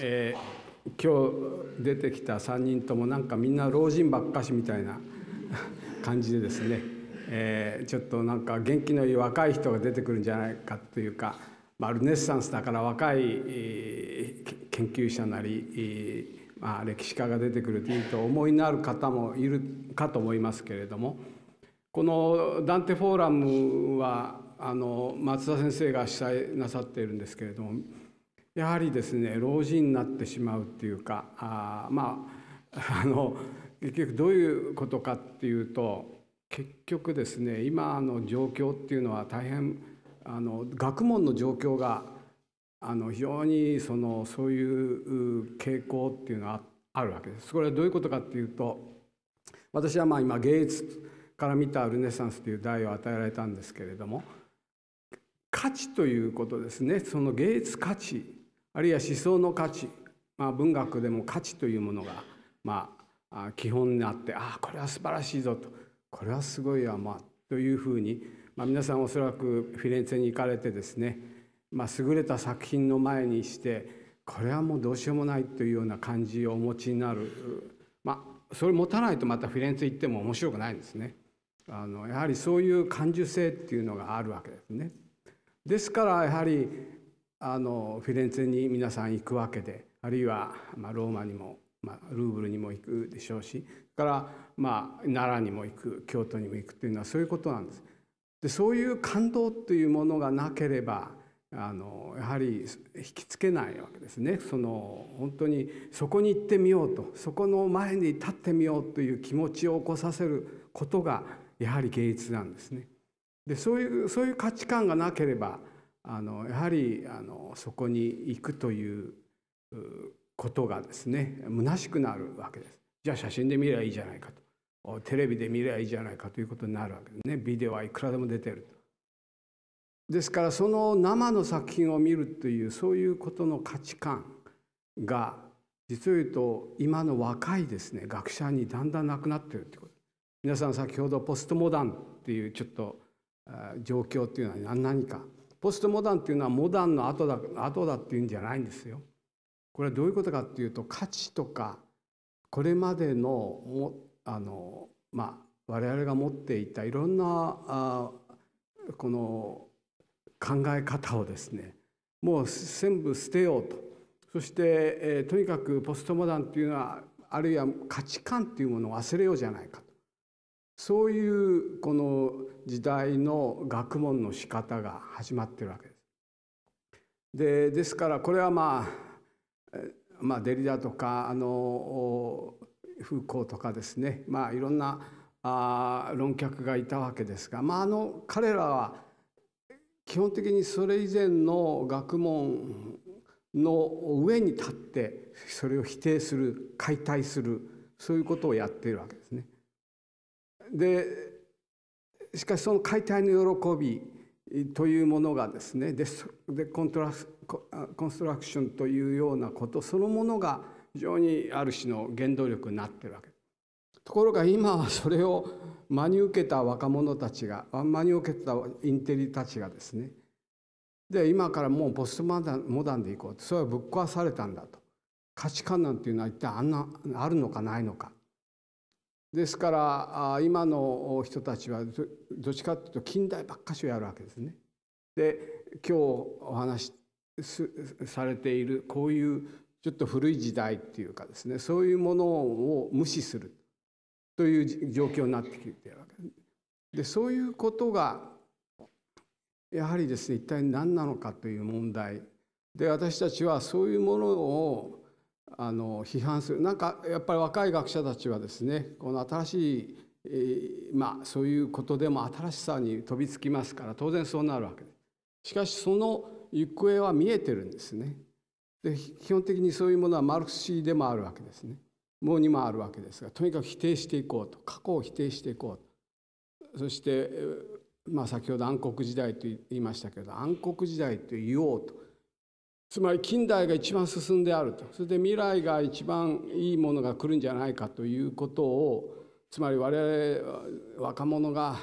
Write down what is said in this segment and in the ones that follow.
えー、今日出てきた3人ともなんかみんな老人ばっかしみたいな 感じでですね、えー、ちょっとなんか元気のいい若い人が出てくるんじゃないかというか、まあ、ルネッサンスだから若い、えー、研究者なり、えー、まあ、歴史家が出てくるというと思いのある方もいるかと思いますけれどもこのダンテフォーラムはあの松田先生が主催なさっているんですけれども。やはりですね老人になってしまうっていうかあまあ あの結局どういうことかっていうと結局ですね今の状況っていうのは大変あの学問の状況があの非常にそのそういう傾向っていうのはあるわけです。これはどういうことかっていうと私はまあ今芸術から見たルネサンスという題を与えられたんですけれども価値ということですねその芸術価値あるいは思想の価値、まあ、文学でも価値というものが、まあ、基本になってああこれは素晴らしいぞとこれはすごいわ、まあ、というふうに、まあ、皆さんおそらくフィレンツェに行かれてですね、まあ、優れた作品の前にしてこれはもうどうしようもないというような感じをお持ちになる、まあ、それ持たないとまたフィレンツェ行っても面白くないんですね。あのやはりそういう感受性っていうのがあるわけですね。ですからやはりあのフィレンツェに皆さん行くわけであるいは、まあ、ローマにも、まあ、ルーブルにも行くでしょうしから、まあ、奈良にも行く京都にも行くというのはそういうことなんです。でそういう感動というものがなければあのやはり引きつけないわけですねその本当にそこに行ってみようとそこの前に立ってみようという気持ちを起こさせることがやはり芸術なんですね。でそういうそういう価値観がなければあのやはりあのそこに行くということがですね虚しくなるわけです。じゃあ写真で見ればいいじゃないかとテレビで見ればいいじゃないかということになるわけですねビデオはいくらでも出てるですからその生の作品を見るというそういうことの価値観が実を言うと今の若いですね学者にだんだんなくなってるってこと皆さん先ほどポストモダンっていうちょっと状況っていうのは何かポストモダンっていうのはモダンの後だ後だっていうんじゃないんですよ。これはどういうことかっていうと価値とかこれまでのあの、まあ、我々が持っていたいろんなあこの考え方をですねもう全部捨てようとそして、えー、とにかくポストモダンっていうのはあるいは価値観っていうものを忘れようじゃないかとそういうこの時代の学問の仕方が始まってるわけです。でですからこれはまあ、まあ、デリダとかあのフーコーとかですね、まあ、いろんなあ論客がいたわけですが、まあ、あの彼らは基本的にそれ以前の学問の上に立ってそれを否定する解体するそういうことをやっているわけですね。でしかしその解体の喜びというものがですねデコントラコンストラクションというようなことそのものが非常にある種の原動力になってるわけところが今はそれを真に受けた若者たちが真に受けたインテリたちがですねで今からもうポストモダンモダンでいこうそれはぶっ壊されたんだと価値観なんていうのは一体あんなあるのかないのかですから今の人たちはどっちかっていうと近代ばっかしをやるわけですね。で今日お話しされているこういうちょっと古い時代っていうかですねそういうものを無視するという状況になってきているわけです。でそういうことがやはりですね一体何なのかという問題で私たちはそういうものをあの批判するなんかやっぱり若い学者たちはですねこの新しい、えー、まあそういうことでも新しさに飛びつきますから当然そうなるわけです。しかしその行方は見えてるんですね。で基本的にそういうものはマルクスでもあるわけですね。もにもあるわけですがとにかく否定していこうと過去を否定していこうとそして、まあ、先ほど暗黒時代と言いましたけど暗黒時代と言おうとつまり近代が一番進んであるとそれで未来が一番いいものが来るんじゃないかということをつまり我々若者が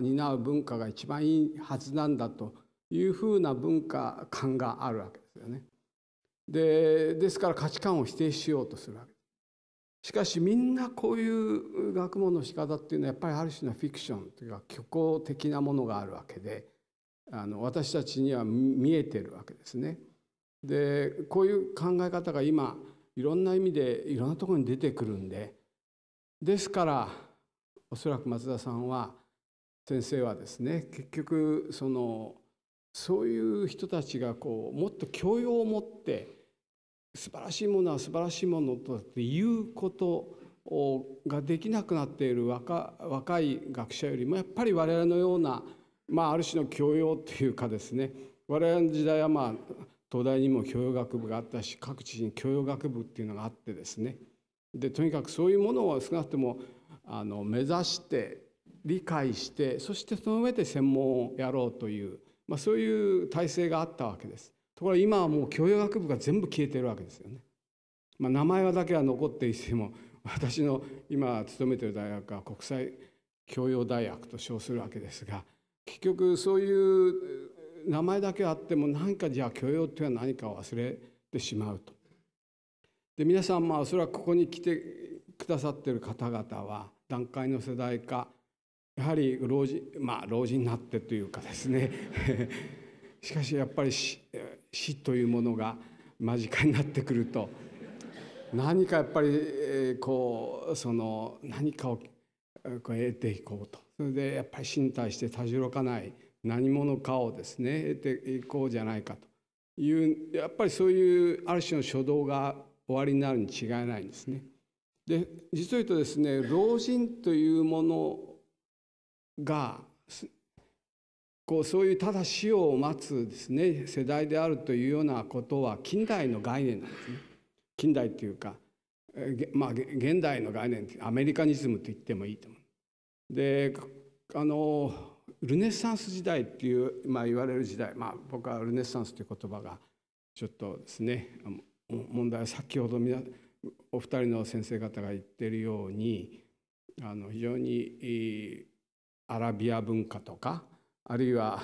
担う文化が一番いいはずなんだというふうな文化感があるわけですよね。でですから価値観を否定しようとするわけです。しかしみんなこういう学問の仕方っていうのはやっぱりある種のフィクションというか虚構的なものがあるわけであの私たちには見えてるわけですね。でこういう考え方が今いろんな意味でいろんなところに出てくるんでですからおそらく松田さんは先生はですね結局そのそういう人たちがこうもっと教養を持って素晴らしいものは素晴らしいものということができなくなっている若若い学者よりもやっぱり我々のような、まあ、ある種の教養というかですね我々の時代はまあ東大にも教養学部があったし各地に教養学部っていうのがあってですねでとにかくそういうものを少なくともあの目指して理解してそしてその上で専門をやろうという、まあ、そういう体制があったわけです。ところが今はもう教養学部が全部消えてるわけですよね。まあ、名前はだけは残っていても 私の今勤めてる大学は国際教養大学と称するわけですが結局そういう名前だけあっても何かじゃあ教養というのは何かを忘れてしまうと。で皆さんまあおそらくここに来てくださっている方々は団塊の世代かやはり老人まあ老人になってというかですね しかしやっぱり死死というものが間近になってくると何かやっぱりこうその何かを得ていこうとそれでやっぱり身体してたじろかない何者かをですね得ていこうじゃないかというやっぱりそういうある種の初動が終わりになるに違いないんですね。で実を言うとですね老人というものがこうそういうただ死を待つですね世代であるというようなことは近代の概念なんですね。近代っていうか、まあ、現代の概念アメリカニズムと言ってもいいと思う。であのルネサンス時代っていう、まあ、言われる時代、まあ、僕はルネサンスという言葉がちょっとですね問題は先ほどお二人の先生方が言ってるようにあの非常にアラビア文化とかあるいは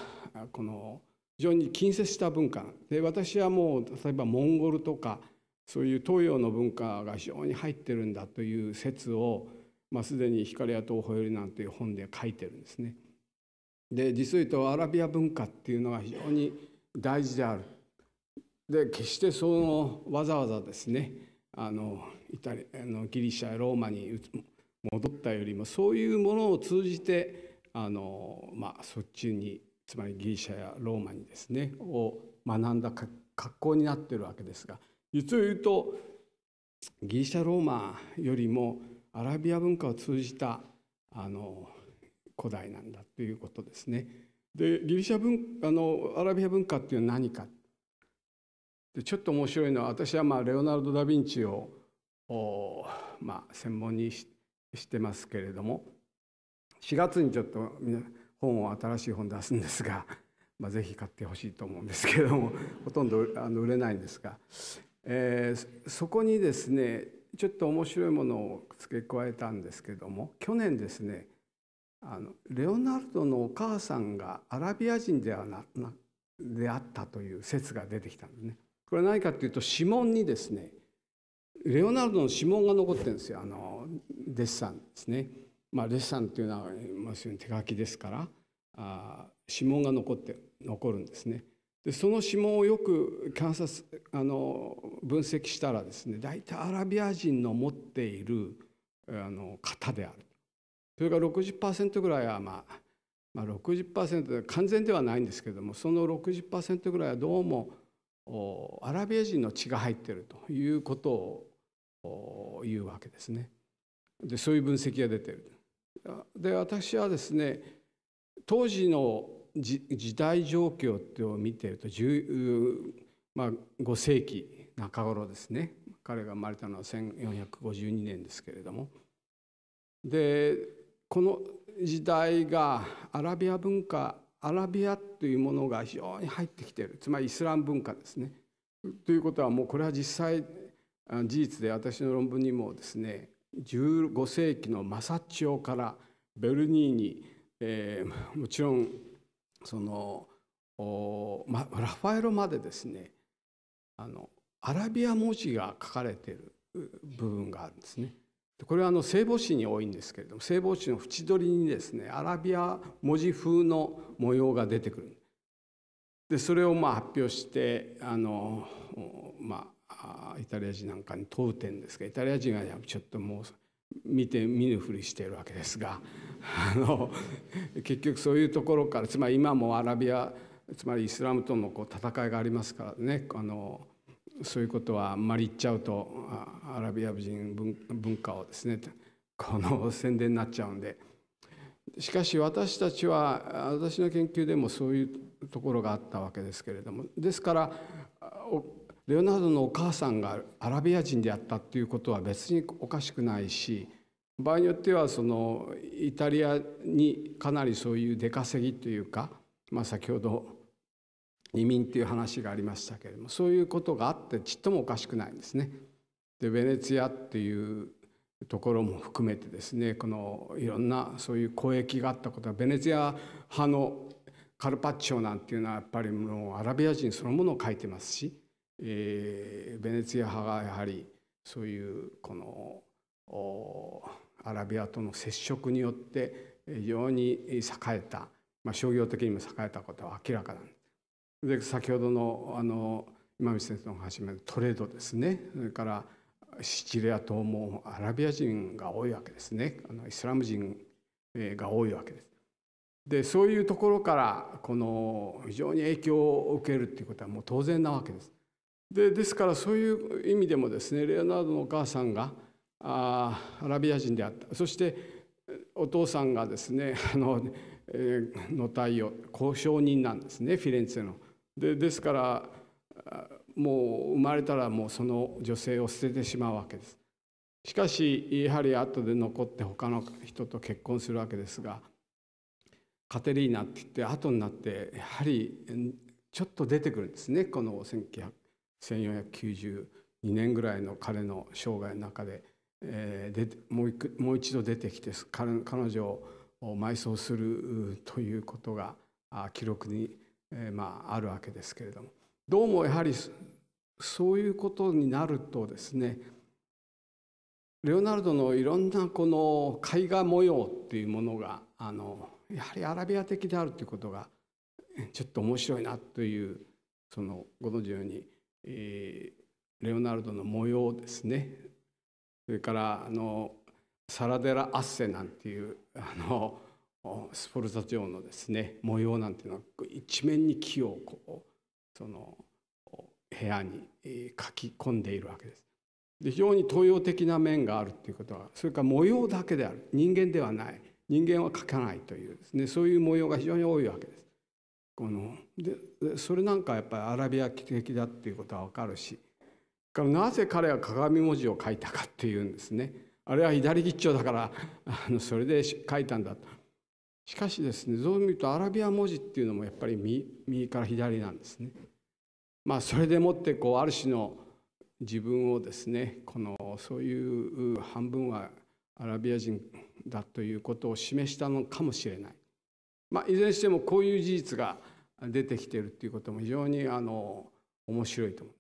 この非常に近接した文化で私はもう例えばモンゴルとかそういう東洋の文化が非常に入ってるんだという説を、まあ、すでに「光や東方より」なんていう本で書いてるんですね。で実を言うとアラビア文化っていうのが非常に大事であるで決してそのわざわざですねあのイタリあのギリシャやローマに戻ったよりもそういうものを通じてあの、まあ、そっちにつまりギリシャやローマにですねを学んだ格好になってるわけですが実を言うとギリシャローマよりもアラビア文化を通じたあの古代なんだということですね。でギリシャ文あのアラビア文化っていうのは何かでちょっと面白いのは私はまあレオナルド・ダ・ヴィンチをまあ、専門にしてますけれども4月にちょっと本を新しい本出すんですが、まあ、ぜひ買ってほしいと思うんですけれども ほとんどあの売れないんですが、えー、そこにですねちょっと面白いものを付け加えたんですけども去年ですねあのレオナルドのお母さんがアラビア人ではななであったという説が出てきたんですね。これは何かというと指紋にですねレオナルドの指紋が残ってるんですよあのデッサンですね。まあ、デッサンというのは要するに手書きですからあ指紋が残って残るんですね。でその指紋をよく観察あの分析したらですね大体アラビア人の持っているあの型であるそれから60%ぐらいはまあ、まあ、60%で完全ではないんですけどもその60%ぐらいはどうもアラビア人の血が入ってるということを言うわけですね。でそういう分析が出てる。で私はですね当時の時代状況ってを見てると、まあ、5世紀中頃ですね彼が生まれたのは1452年ですけれどもでこの時代がアラビア文化アラビアというものが非常に入ってきてるつまりイスラム文化ですね。ということはもうこれは実際事実で私の論文にもですね15世紀のマサッチオからベルニーニ、えー、もちろんそのま、ラファエロまでですねあのアラビア文字が書かれている部分があるんですね。これはあの聖母子に多いんですけれども聖母子の縁取りにですねアラビア文字風の模様が出てくるでそれをまあ発表してあの、まあ、イタリア人なんかに問うてんですがイタリア人がちょっともう見て見ぬふりしているわけですが あの結局そういうところからつまり今もアラビアつまりイスラムとのこう戦いがありますからねあのそういうことはあんまり言っちゃうとアラビア人文化をですねこの宣伝になっちゃうんでしかし私たちは私の研究でもそういうところがあったわけですけれどもですからレオナルドのお母さんがアラビア人であったっていうことは別におかしくないし場合によってはそのイタリアにかなりそういう出稼ぎというか、まあ、先ほど移民っていう話がありましたけれどもそういうことがあってちっともおかしくないんですね。でベネツィアっていうところも含めてですねこのいろんなそういう交易があったことはベネツィア派のカルパッチョなんていうのはやっぱりもうアラビア人そのものを書いてますし、えー、ベネツィア派がやはりそういうこのアラビアとの接触によって非常に栄えた、まあ、商業的にも栄えたことは明らかなんです。で先ほどのあの今見先生の始めるトレードですねそれからシチリア島もアラビア人が多いわけですねあのイスラム人が多いわけです。でそういうところからこの非常に影響を受けるっていうことはもう当然なわけです。でですからそういう意味でもですねレオナルドのお母さんがあアラビア人であったそしてお父さんがですねあの、えー、の対応交渉人なんですねフィレンツェの。でですからもう生まれたらもうその女性を捨ててしまうわけですしかしやはり後で残って他の人と結婚するわけですがカテリーナって言って後になってやはりちょっと出てくるんですねこの1492年ぐらいの彼の生涯の中で,、えー、でもうもう一度出てきて彼彼女を埋葬するということが記録にえー、まあ、あるわけですけれどもどうもやはりそういうことになるとですねレオナルドのいろんなこの絵画模様っていうものがあのやはりアラビア的であるということがちょっと面白いなというそのご存じのように、えー、レオナルドの模様ですねそれからあのサラデラ・アッセなんていうあのスポルザ城のですね模様なんていうのは一面に木をこうその部屋に書き込んでいるわけです。で非常に東洋的な面があるっていうことはそれから模様だけである人間ではない人間は描かないというですねそういう模様が非常に多いわけです。このでそれなんかやっぱりアラビア的だっていうことは分かるしからなぜ彼は鏡文字を書いたかっていうんですねあれは左吉兆だからあのそれで書いたんだとしかしですねそう見るとアラビア文字っていうのもやっぱり右から左なんですね。まあ、それでもってこうある種の自分をですねこのそういう半分はアラビア人だということを示したのかもしれない、まあ、いずれにしてもこういう事実が出てきているということも非常にあの面白いと思う。